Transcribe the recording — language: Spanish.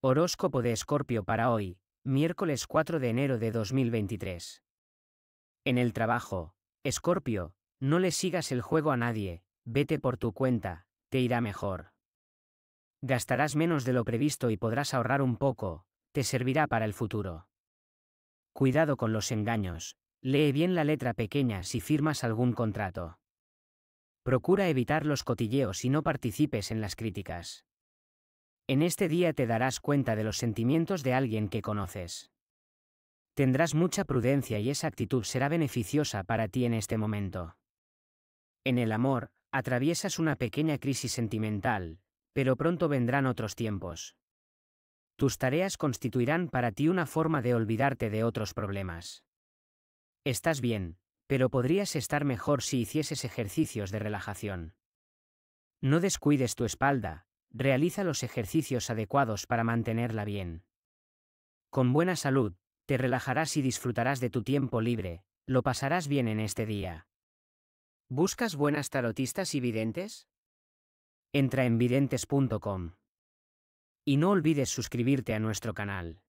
Horóscopo de Escorpio para hoy, miércoles 4 de enero de 2023. En el trabajo, Escorpio, no le sigas el juego a nadie, vete por tu cuenta, te irá mejor. Gastarás menos de lo previsto y podrás ahorrar un poco, te servirá para el futuro. Cuidado con los engaños, lee bien la letra pequeña si firmas algún contrato. Procura evitar los cotilleos y no participes en las críticas. En este día te darás cuenta de los sentimientos de alguien que conoces. Tendrás mucha prudencia y esa actitud será beneficiosa para ti en este momento. En el amor, atraviesas una pequeña crisis sentimental, pero pronto vendrán otros tiempos. Tus tareas constituirán para ti una forma de olvidarte de otros problemas. Estás bien, pero podrías estar mejor si hicieses ejercicios de relajación. No descuides tu espalda, realiza los ejercicios adecuados para mantenerla bien. Con buena salud, te relajarás y disfrutarás de tu tiempo libre, lo pasarás bien en este día. ¿Buscas buenas tarotistas y videntes? Entra en videntes.com. Y no olvides suscribirte a nuestro canal.